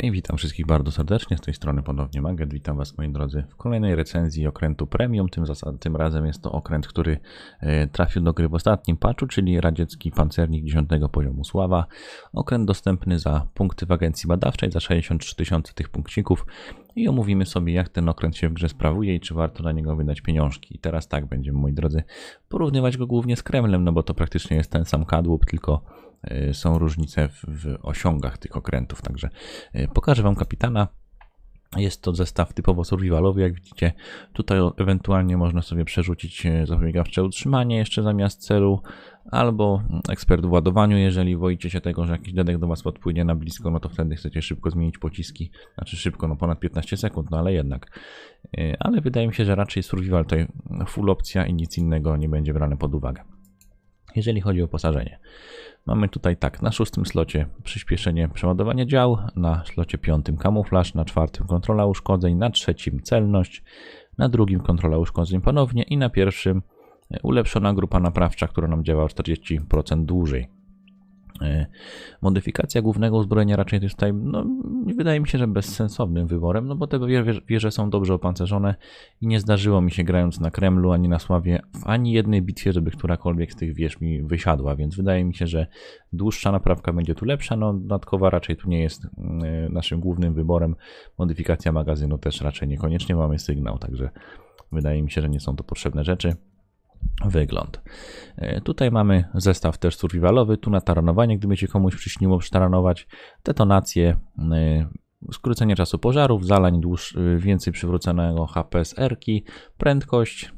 Hej, witam wszystkich bardzo serdecznie, z tej strony ponownie Maget, witam Was moi drodzy w kolejnej recenzji okrętu premium, tym, tym razem jest to okręt, który e, trafił do gry w ostatnim patchu, czyli radziecki pancernik 10 poziomu Sława, okręt dostępny za punkty w agencji badawczej, za 63 tysiące tych punkcików i omówimy sobie jak ten okręt się w grze sprawuje i czy warto na niego wydać pieniążki. I teraz tak będziemy moi drodzy porównywać go głównie z Kremlem, no bo to praktycznie jest ten sam kadłub, tylko E, są różnice w, osiągach tych okrętów. Także e, pokażę Wam kapitana. Jest to zestaw typowo survivalowy, jak widzicie. Tutaj ewentualnie można sobie przerzucić e, zapobiegawcze utrzymanie jeszcze zamiast celu, albo mm, ekspert w ładowaniu, jeżeli boicie się tego, że jakiś dedek do Was podpłynie na blisko, no to wtedy chcecie szybko zmienić pociski, znaczy szybko, no ponad 15 sekund, no ale jednak. Ale wydaje mi się, że raczej survival to full opcja i nic innego nie będzie brane pod uwagę jeżeli chodzi o posażenie. Mamy tutaj tak, na szóstym slocie przyspieszenie przeładowania dział, na slocie piątym kamuflaż, na czwartym kontrola uszkodzeń, na trzecim celność, na drugim kontrola uszkodzeń ponownie i na pierwszym ulepszona grupa naprawcza, która nam działa o 40% dłużej. E, modyfikacja głównego uzbrojenia raczej jest tutaj, no, wydaje mi się, że bezsensownym wyborem, no bo te wieże, są dobrze opancerzone i nie zdarzyło mi się grając na Kremlu ani na Sławie w ani jednej bitwie, żeby którakolwiek z tych wież mi wysiadła, więc wydaje mi się, że dłuższa naprawka będzie tu lepsza, no dodatkowa raczej tu nie jest mm, naszym głównym wyborem. Modyfikacja magazynu też raczej niekoniecznie mamy sygnał, także wydaje mi się, że nie są to potrzebne rzeczy wygląd. E, tutaj mamy zestaw też survivalowy, tu na taranowanie, gdyby się komuś przyśniło przytaranować, detonację, e, skrócenie czasu pożarów, zalań dłuż, e, więcej przywróconego HP z prędkość,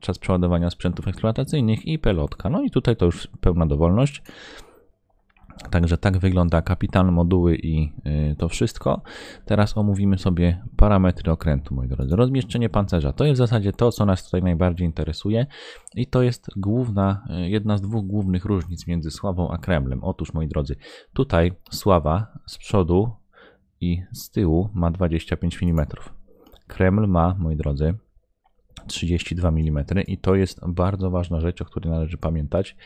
czas przeładowania sprzętów eksploatacyjnych i pelotka. No i tutaj to już pełna dowolność. Także tak wygląda kapital, moduły i y, to wszystko. Teraz omówimy sobie parametry okrętu, moi drodzy. Rozmieszczenie pancerza to jest w zasadzie to, co nas tutaj najbardziej interesuje i to jest główna, y, jedna z dwóch głównych różnic między Sławą a Kremlem. Otóż, moi drodzy, tutaj Sława z przodu i z tyłu ma 25 mm. Kreml ma, moi drodzy, 32 mm i to jest bardzo ważna rzecz, o której należy pamiętać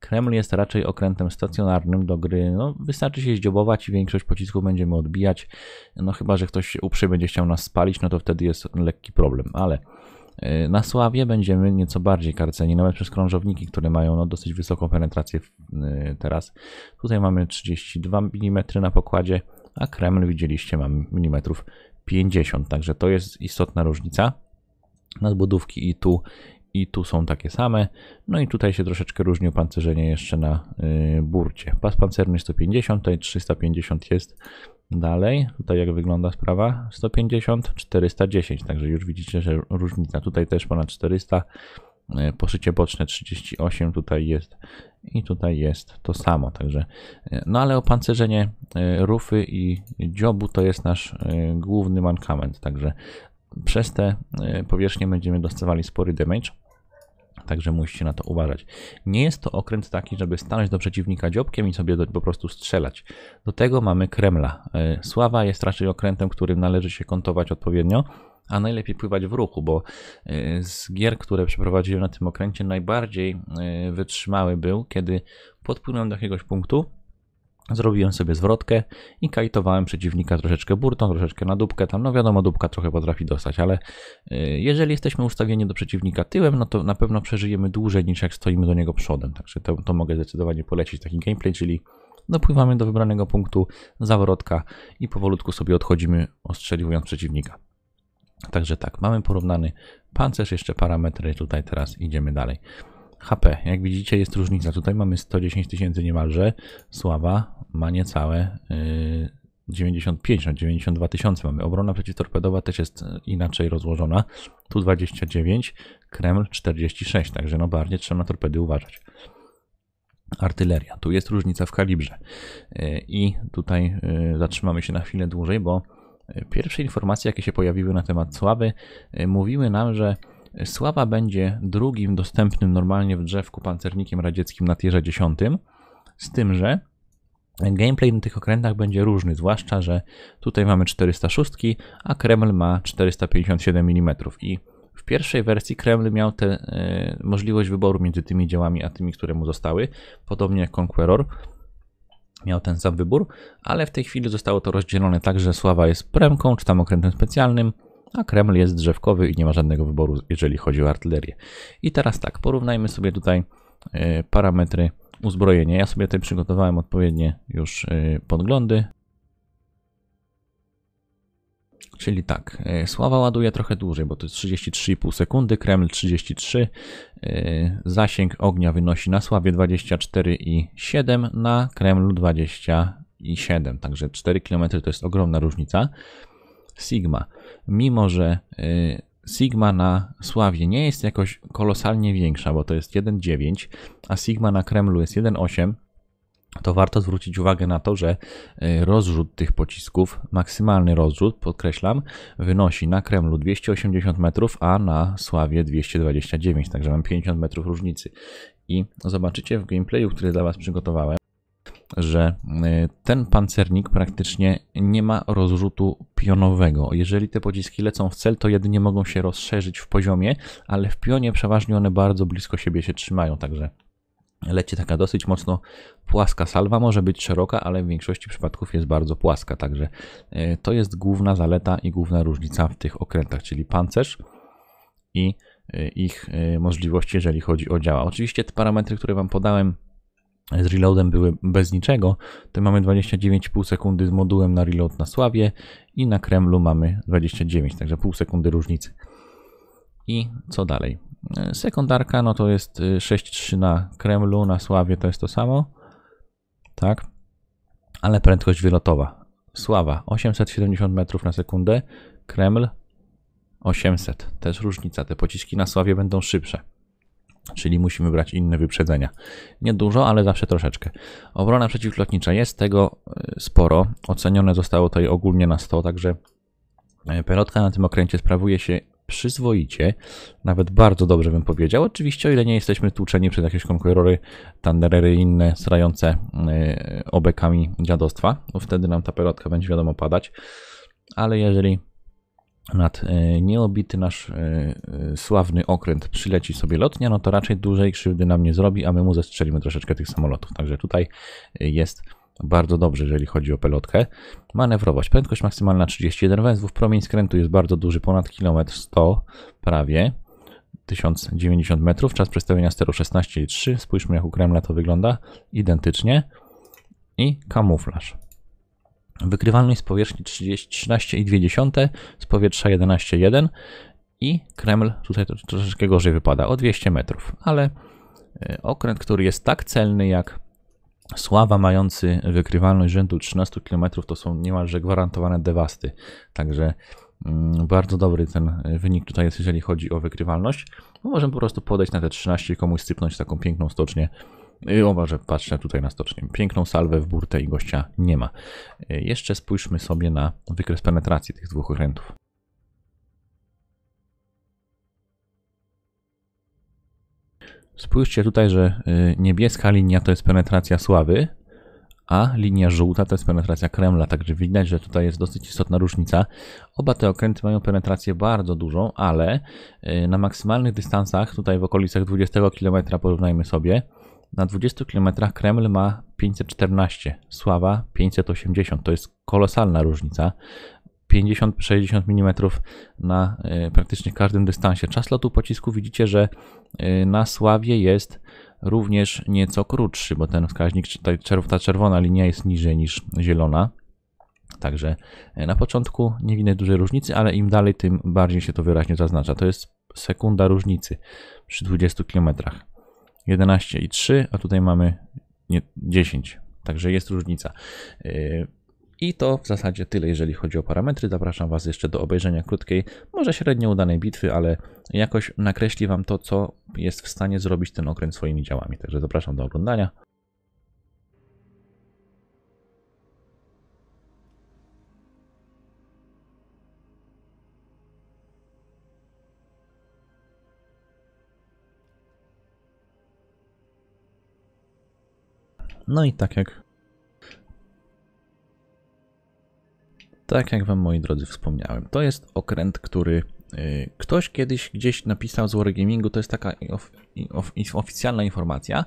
Kreml jest raczej okrętem stacjonarnym do gry. No, wystarczy się zdziobować i większość pocisków będziemy odbijać. No chyba, że ktoś uprzejmie będzie chciał nas spalić, no to wtedy jest lekki problem, ale e, na Sławie będziemy nieco bardziej karceni, nawet przez krążowniki, które mają no, dosyć wysoką penetrację e, teraz. Tutaj mamy 32 mm na pokładzie, a Kreml widzieliście mam milimetrów 50, także to jest istotna różnica. Nadbudówki i tu i tu są takie same. No i tutaj się troszeczkę różni opancerzenie jeszcze na y, burcie. Pas pancerny 150, tutaj 350 jest. Dalej, tutaj jak wygląda sprawa, 150, 410, także już widzicie, że różnica. Tutaj też ponad 400, y, poszycie boczne 38 tutaj jest i tutaj jest to samo, także y, no ale opancerzenie rufy i dziobu to jest nasz główny mankament, także przez te powierzchnie będziemy dostawali spory damage także musicie na to uważać. Nie jest to okręt taki, żeby stanąć do przeciwnika dziobkiem i sobie do, po prostu strzelać. Do tego mamy Kremla. E, sława jest raczej okrętem, którym należy się kontować odpowiednio, a najlepiej pływać w ruchu, bo e, z gier, które przeprowadziłem na tym okręcie, najbardziej e, wytrzymały był, kiedy podpłynąłem do jakiegoś punktu, Zrobiłem sobie zwrotkę i kajtowałem przeciwnika troszeczkę burtą, troszeczkę na dupkę. Tam, no wiadomo, dupka trochę potrafi dostać, ale y, jeżeli jesteśmy ustawieni do przeciwnika tyłem, no to na pewno przeżyjemy dłużej niż jak stoimy do niego przodem. Także to, to mogę zdecydowanie polecić taki gameplay, czyli dopływamy do wybranego punktu, zawrotka i powolutku sobie odchodzimy, ostrzeliwując przeciwnika. Także tak, mamy porównany pancerz, jeszcze parametry, tutaj teraz idziemy dalej. HP. Jak widzicie jest różnica. Tutaj mamy 110 tysięcy niemalże. Sława ma niecałe 95, y, no 92 tysiące mamy. Obrona przeciwtorpedowa też jest y, inaczej rozłożona. Tu 29, Kreml 46, także no bardziej trzeba na torpedy uważać. Artyleria. Tu jest różnica w kalibrze. Y, I tutaj zatrzymamy się na chwilę dłużej, bo pierwsze informacje, jakie się pojawiły na temat Sławy, mówiły nam, że Sława będzie drugim dostępnym normalnie w drzewku pancernikiem radzieckim na tierze 10, z tym, że gameplay na tych okrętach będzie różny, zwłaszcza, że tutaj mamy 406, a Kreml ma 457 mm i w pierwszej wersji Kreml miał tę e, możliwość wyboru między tymi działami, a tymi, które mu zostały, podobnie jak Conqueror miał ten sam wybór, ale w tej chwili zostało to rozdzielone tak, że Sława jest premką, czy tam okrętem specjalnym, a Kreml jest drzewkowy i nie ma żadnego wyboru, jeżeli chodzi o artylerię. I teraz tak, porównajmy sobie tutaj e, parametry uzbrojenia. Ja sobie tutaj przygotowałem odpowiednie już e, podglądy. Czyli tak, e, Sława ładuje trochę dłużej, bo to jest 33,5 sekundy, Kreml 33, zasięg ognia wynosi na Sławie 24,7, na Kremlu 27. także 4 km to jest ogromna różnica. Sigma. Mimo, że y, Sigma na Sławie nie jest jakoś kolosalnie większa, bo to jest 1,9, a Sigma na Kremlu jest 1,8, to warto zwrócić uwagę na to, że y, rozrzut tych pocisków, maksymalny rozrzut, podkreślam, wynosi na Kremlu 280 metrów, a na Sławie 229, także mam 50 metrów różnicy. I zobaczycie w gameplayu, który dla Was przygotowałem, że y, ten pancernik praktycznie nie ma rozrzutu pionowego. Jeżeli te pociski lecą w cel, to jedynie mogą się rozszerzyć w poziomie, ale w pionie przeważnie one bardzo blisko siebie się trzymają, także leci taka dosyć mocno płaska salwa, może być szeroka, ale w większości przypadków jest bardzo płaska, także y, to jest główna zaleta i główna różnica w tych okrętach, czyli pancerz i y, ich możliwości, jeżeli chodzi o działa. Oczywiście te parametry, które Wam podałem, z reloadem były bez niczego, to mamy 29,5 sekundy z modułem na reload na Sławie i na Kremlu mamy 29, także pół sekundy różnicy. I co dalej? E, sekundarka no to jest 6,3 y, na Kremlu, na Sławie to jest to samo, tak? Ale prędkość wylotowa. Sława 870 metrów na sekundę, Kreml 800. Też różnica, te pociski na Sławie będą szybsze. Czyli musimy brać inne wyprzedzenia. Nie dużo, ale zawsze troszeczkę. Obrona przeciwlotnicza jest tego y, sporo. Ocenione zostało tutaj ogólnie na 100, także e, pelotka na tym okręcie sprawuje się przyzwoicie, nawet bardzo dobrze bym powiedział. Oczywiście, o ile nie jesteśmy tłuczeni przez jakieś konkurory, tanderery i inne srające e, obekami dziadostwa, wtedy nam ta pelotka będzie wiadomo padać. Ale jeżeli nad e, nieobity nasz e, e, sławny okręt przyleci sobie lotnia, no to raczej dużej krzywdy nam nie zrobi, a my mu zestrzelimy troszeczkę tych samolotów. Także tutaj jest bardzo dobrze, jeżeli chodzi o pelotkę. manewrowość, Prędkość maksymalna 31 węzłów. Promień skrętu jest bardzo duży, ponad kilometr 100 prawie. 1090 metrów. Czas przestawienia steru 16,3. Spójrzmy jak u Kremla to wygląda. Identycznie. I kamuflaż. Wykrywalność z powierzchni 13,2, z powietrza 11,1 i Kreml tutaj troszeczkę gorzej wypada, o 200 metrów, ale e, okręt, który jest tak celny jak Sława mający wykrywalność rzędu 13 km to są niemalże gwarantowane dewasty. Także mm, bardzo dobry ten e, wynik tutaj jest, jeżeli chodzi o wykrywalność. No, możemy po prostu podejść na te 13 i komuś sypnąć taką piękną stocznię Y, o, że patrzę tutaj na stocznię. Piękną salwę w burtę i gościa nie ma. Y, jeszcze spójrzmy sobie na wykres penetracji tych dwóch okrętów. Spójrzcie tutaj, że y, niebieska linia to jest penetracja sławy, a linia żółta to jest penetracja Kremla, także widać, że tutaj jest dosyć istotna różnica. Oba te okręty mają penetrację bardzo dużą, ale na maksymalnych dystansach, tutaj w okolicach 20 km porównajmy sobie, na 20 km Kreml ma 514, Sława 580. To jest kolosalna różnica. 50-60 mm na e, praktycznie każdym dystansie. Czas lotu pocisku widzicie, że e, na Sławie jest również nieco krótszy, bo ten wskaźnik, ta czerwona linia jest niżej niż zielona. Także e, na początku nie widać dużej różnicy, ale im dalej, tym bardziej się to wyraźnie zaznacza. To jest sekunda różnicy przy 20 kilometrach. 11 i 3, a tutaj mamy 10. Także jest różnica. E, I to w zasadzie tyle, jeżeli chodzi o parametry. Zapraszam Was jeszcze do obejrzenia krótkiej, może średnio udanej bitwy, ale jakoś nakreśli Wam to, co jest w stanie zrobić ten okręt swoimi działami. Także zapraszam do oglądania. No i tak jak... Tak jak wam, moi drodzy, wspomniałem, to jest okręt, który y, Ktoś kiedyś gdzieś napisał z Wargamingu, to jest taka of, of, oficjalna informacja,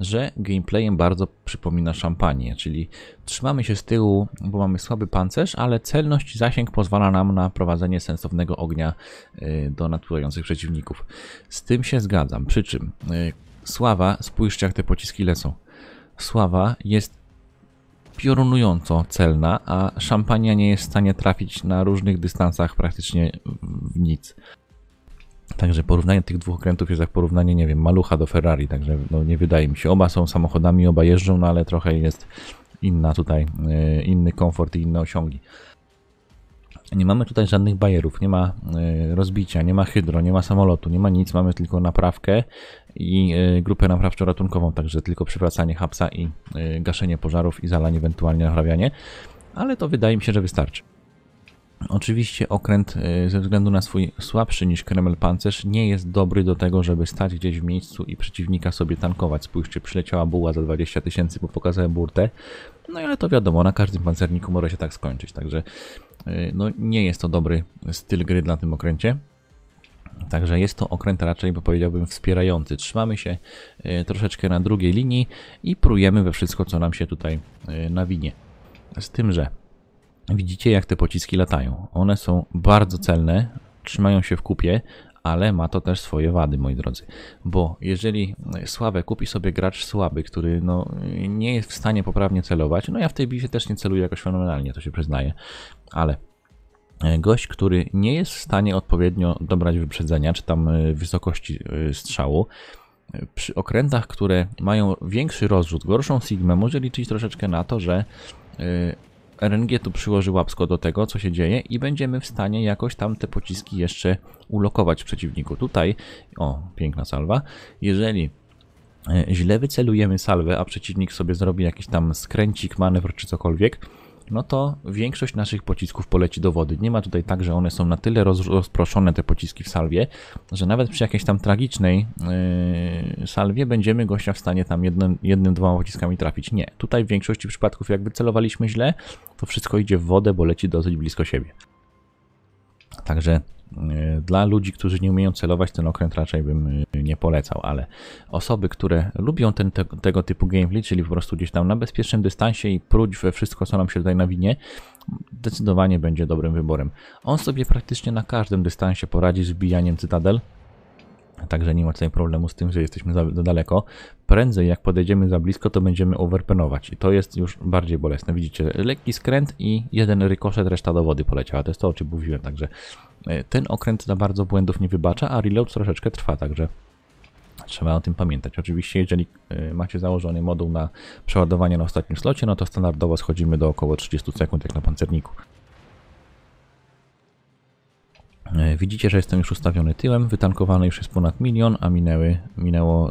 że gameplayem bardzo przypomina szampanię, czyli trzymamy się z tyłu, bo mamy słaby pancerz, ale celność i zasięg pozwala nam na prowadzenie sensownego ognia y, do naturających przeciwników. Z tym się zgadzam, przy czym y, sława, spójrzcie jak te pociski lecą. Sława jest piorunująco celna, a szampania nie jest w stanie trafić na różnych dystansach praktycznie w nic. Także porównanie tych dwóch okrętów jest jak porównanie, nie wiem, malucha do Ferrari, także no nie wydaje mi się. Oba są samochodami, oba jeżdżą, no ale trochę jest inna tutaj, e, inny komfort i inne osiągi. Nie mamy tutaj żadnych bajerów, nie ma e, rozbicia, nie ma hydro, nie ma samolotu, nie ma nic, mamy tylko naprawkę i e, grupę naprawczo-ratunkową, także tylko przywracanie hapsa i e, gaszenie pożarów i zalanie, ewentualnie naprawianie, ale to wydaje mi się, że wystarczy. Oczywiście okręt y, ze względu na swój słabszy niż Kreml pancerz nie jest dobry do tego, żeby stać gdzieś w miejscu i przeciwnika sobie tankować. Spójrzcie, przyleciała buła za 20 tysięcy, bo pokazałem burtę. No ale to wiadomo, na każdym pancerniku może się tak skończyć, także y, no, nie jest to dobry styl gry dla tym okręcie. Także jest to okręt raczej, bo powiedziałbym, wspierający. Trzymamy się y, troszeczkę na drugiej linii i prójemy we wszystko, co nam się tutaj nawinie. Z tym, że Widzicie, jak te pociski latają. One są bardzo celne, trzymają się w kupie, ale ma to też swoje wady, moi drodzy. Bo jeżeli słabe kupi sobie gracz słaby, który no, nie jest w stanie poprawnie celować, no ja w tej bitwie też nie celuję jakoś fenomenalnie, to się przyznaję, ale e, gość, który nie jest w stanie odpowiednio dobrać wyprzedzenia, czy tam e, wysokości e, strzału, przy okrętach, które mają większy rozrzut, gorszą sigmę, może liczyć troszeczkę na to, że RNG tu przyłoży łapsko do tego, co się dzieje i będziemy w stanie jakoś tam te pociski jeszcze ulokować w przeciwniku. Tutaj, o, piękna salwa, jeżeli e, źle wycelujemy salwę, a przeciwnik sobie zrobi jakiś tam skręcik, manewr czy cokolwiek, no to większość naszych pocisków poleci do wody. Nie ma tutaj tak, że one są na tyle rozproszone, te pociski w salwie, że nawet przy jakiejś tam tragicznej yy, salwie będziemy gościa w stanie tam jednym, jednym, dwoma pociskami trafić. Nie. Tutaj w większości przypadków, jak wycelowaliśmy źle, to wszystko idzie w wodę, bo leci dosyć blisko siebie. Także dla ludzi, którzy nie umieją celować, ten okręt raczej bym e, nie polecał, ale osoby, które lubią ten, te, tego typu gameplay, czyli po prostu gdzieś tam na bezpiecznym dystansie i próć we wszystko, co nam się tutaj nawinie, zdecydowanie będzie dobrym wyborem. On sobie praktycznie na każdym dystansie poradzi z wbijaniem cytadel, Także nie ma tutaj problemu z tym, że jesteśmy za, za daleko. Prędzej jak podejdziemy za blisko, to będziemy overpenować i to jest już bardziej bolesne. Widzicie, lekki skręt i jeden rykoszet, reszta do wody poleciała. To jest to, o czym mówiłem, także e, ten okręt za bardzo błędów nie wybacza, a reload troszeczkę trwa, także Trzeba o tym pamiętać. Oczywiście, jeżeli e, macie założony moduł na przeładowanie na ostatnim slocie, no to standardowo schodzimy do około 30 sekund, jak na pancerniku. E, widzicie, że jestem już ustawiony tyłem, wytankowany już jest ponad milion, a minęły, minęło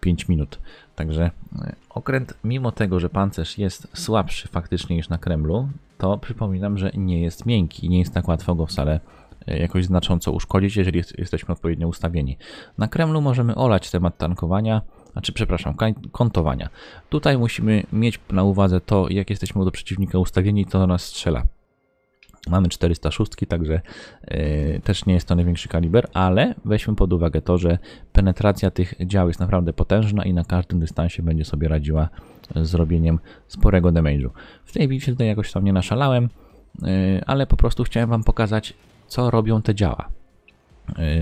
5 e, minut. Także e, okręt, mimo tego, że pancerz jest słabszy faktycznie niż na Kremlu, to przypominam, że nie jest miękki i nie jest tak łatwo go wcale jakoś znacząco uszkodzić, jeżeli jesteśmy odpowiednio ustawieni. Na Kremlu możemy olać temat tankowania, znaczy przepraszam, kontowania. Tutaj musimy mieć na uwadze to, jak jesteśmy do przeciwnika ustawieni, to do nas strzela. Mamy 406, także yy, też nie jest to największy kaliber, ale weźmy pod uwagę to, że penetracja tych dział jest naprawdę potężna i na każdym dystansie będzie sobie radziła zrobieniem sporego damage'u. W tej bitwie tutaj jakoś tam nie naszalałem, yy, ale po prostu chciałem Wam pokazać, co robią te działa.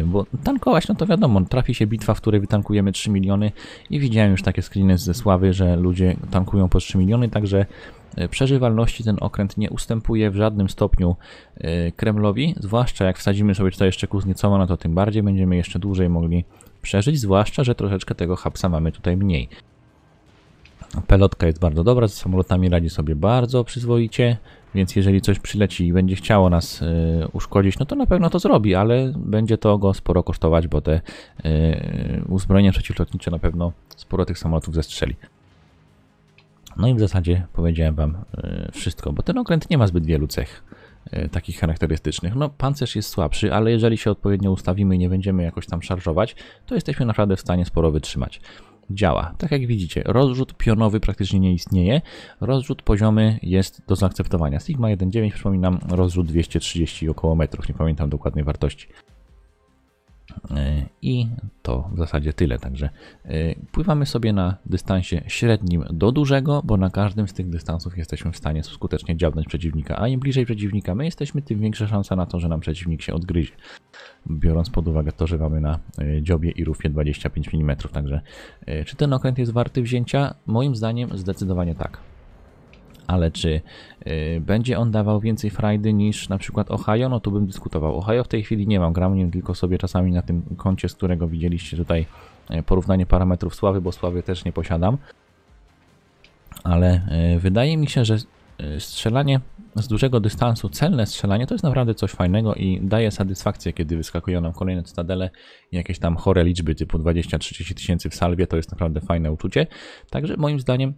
Y, bo tankować, no to wiadomo, trafi się bitwa, w której wytankujemy 3 miliony i widziałem już takie screeny ze Sławy, że ludzie tankują po 3 miliony, także y, przeżywalności ten okręt nie ustępuje w żadnym stopniu y, Kremlowi, zwłaszcza jak wsadzimy sobie tutaj jeszcze Kuzniecowa, no to tym bardziej będziemy jeszcze dłużej mogli przeżyć, zwłaszcza, że troszeczkę tego hapsa mamy tutaj mniej. Pelotka jest bardzo dobra, z samolotami radzi sobie bardzo przyzwoicie, więc jeżeli coś przyleci i będzie chciało nas y, uszkodzić, no to na pewno to zrobi, ale będzie to go sporo kosztować, bo te yy, uzbrojenia przeciwlotnicze na pewno sporo tych samolotów zestrzeli. No i w zasadzie powiedziałem wam y, wszystko, bo ten okręt nie ma zbyt wielu cech y, takich charakterystycznych. No, pancerz jest słabszy, ale jeżeli się odpowiednio ustawimy i nie będziemy jakoś tam szarżować, to jesteśmy naprawdę w stanie sporo wytrzymać działa. Tak jak widzicie, rozrzut pionowy praktycznie nie istnieje. Rozrzut poziomy jest do zaakceptowania. Sigma 1.9, przypominam, rozrzut 230 około metrów, nie pamiętam dokładnej wartości. I to w zasadzie tyle. Także e, pływamy sobie na dystansie średnim do dużego, bo na każdym z tych dystansów jesteśmy w stanie skutecznie dziabnąć przeciwnika. A im bliżej przeciwnika my jesteśmy, tym większa szansa na to, że nam przeciwnik się odgryzie. Biorąc pod uwagę to, że mamy na e, dziobie i rufie 25 mm. Także e, czy ten okręt jest warty wzięcia? Moim zdaniem zdecydowanie tak ale czy y, będzie on dawał więcej frajdy niż na przykład Ohio? No tu bym dyskutował. Ohio w tej chwili nie mam, gram nim tylko sobie czasami na tym koncie, z którego widzieliście tutaj e, porównanie parametrów Sławy, bo Sławy też nie posiadam. Ale y, wydaje mi się, że e, strzelanie z dużego dystansu, celne strzelanie to jest naprawdę coś fajnego i daje satysfakcję, kiedy wyskakują nam kolejne cytadele i jakieś tam chore liczby typu 20-30 tysięcy w salwie, to jest naprawdę fajne uczucie. Także moim zdaniem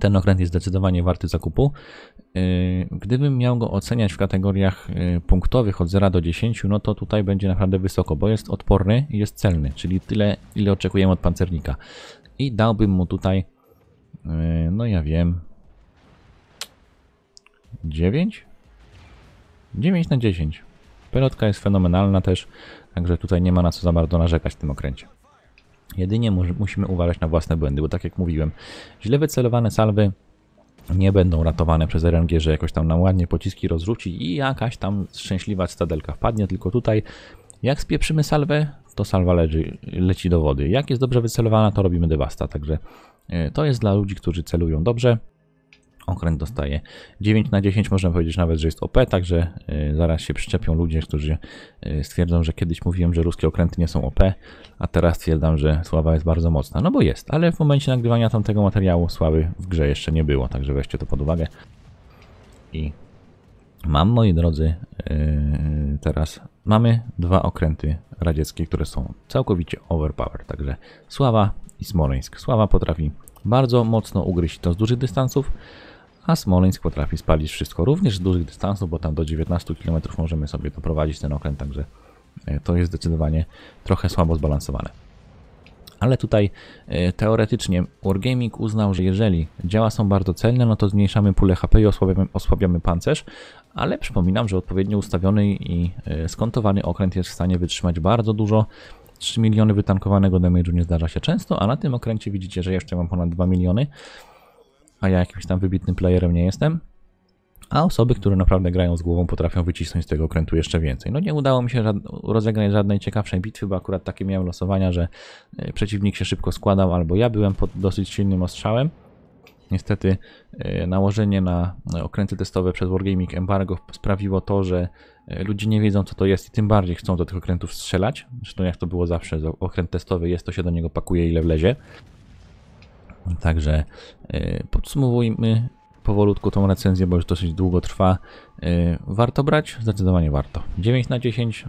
ten okręt jest zdecydowanie warty zakupu. Y, gdybym miał go oceniać w kategoriach y, punktowych od 0 do 10, no to tutaj będzie naprawdę wysoko, bo jest odporny i jest celny, czyli tyle, ile oczekujemy od pancernika. I dałbym mu tutaj, y, no ja wiem, 9? 9 na 10. Pelotka jest fenomenalna też, także tutaj nie ma na co za bardzo narzekać w tym okręcie. Jedynie musimy uważać na własne błędy, bo tak jak mówiłem, źle wycelowane salwy nie będą ratowane przez RNG, że jakoś tam nam ładnie pociski rozrzuci i jakaś tam szczęśliwa stadelka wpadnie, tylko tutaj jak spieprzymy salwę, to salwa leci, leci do wody. Jak jest dobrze wycelowana, to robimy dewasta, także e, to jest dla ludzi, którzy celują dobrze okręt dostaje 9 na 10, można powiedzieć nawet, że jest OP, także y, zaraz się przyczepią ludzie, którzy y, stwierdzą, że kiedyś mówiłem, że ruskie okręty nie są OP, a teraz stwierdzam, że sława jest bardzo mocna. No bo jest, ale w momencie nagrywania tamtego materiału sławy w grze jeszcze nie było, także weźcie to pod uwagę. I mam, moi drodzy, y, teraz mamy dwa okręty radzieckie, które są całkowicie overpowered, także Sława i Smoleńsk. Sława potrafi bardzo mocno ugryźć to z dużych dystansów, a Smoleńsk potrafi spalić wszystko, również z dużych dystansów, bo tam do 19 km możemy sobie doprowadzić ten okręt, także e, to jest zdecydowanie trochę słabo zbalansowane. Ale tutaj e, teoretycznie Wargaming uznał, że jeżeli działa są bardzo celne, no to zmniejszamy pulę HP i osłabiamy, osłabiamy pancerz, ale przypominam, że odpowiednio ustawiony i e, skontowany okręt jest w stanie wytrzymać bardzo dużo 3 miliony wytankowanego damage'u nie zdarza się często, a na tym okręcie widzicie, że jeszcze mam ponad 2 miliony, a ja jakimś tam wybitnym playerem nie jestem. A osoby, które naprawdę grają z głową, potrafią wycisnąć z tego okrętu jeszcze więcej. No nie udało mi się żad rozegrać żadnej ciekawszej bitwy, bo akurat takie miałem losowania, że e, przeciwnik się szybko składał, albo ja byłem pod dosyć silnym ostrzałem. Niestety e, nałożenie na okręty testowe przez Wargaming embargo sprawiło to, że e, ludzie nie wiedzą co to jest i tym bardziej chcą do tych okrętów strzelać. Zresztą jak to było zawsze, okręt testowy jest, to się do niego pakuje ile wlezie. Także y, podsumowujmy powolutku tą recenzję, bo już dosyć długo trwa. Y, warto brać? Zdecydowanie warto. 9 na 10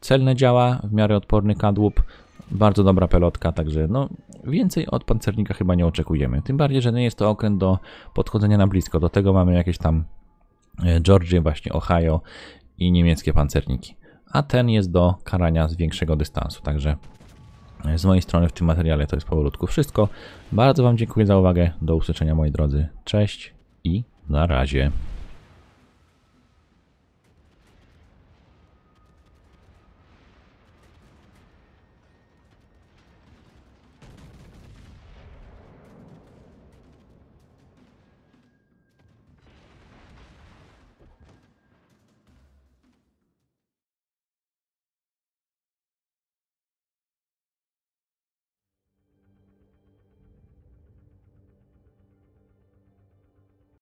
celne działa, w miarę odporny kadłub, bardzo dobra pelotka, także no więcej od pancernika chyba nie oczekujemy. Tym bardziej, że nie jest to okręt do podchodzenia na blisko. Do tego mamy jakieś tam y, Georgie, właśnie Ohio i niemieckie pancerniki. A ten jest do karania z większego dystansu, także z mojej strony w tym materiale to jest powolutku wszystko. Bardzo Wam dziękuję za uwagę. Do usłyszenia moi drodzy. Cześć i na razie.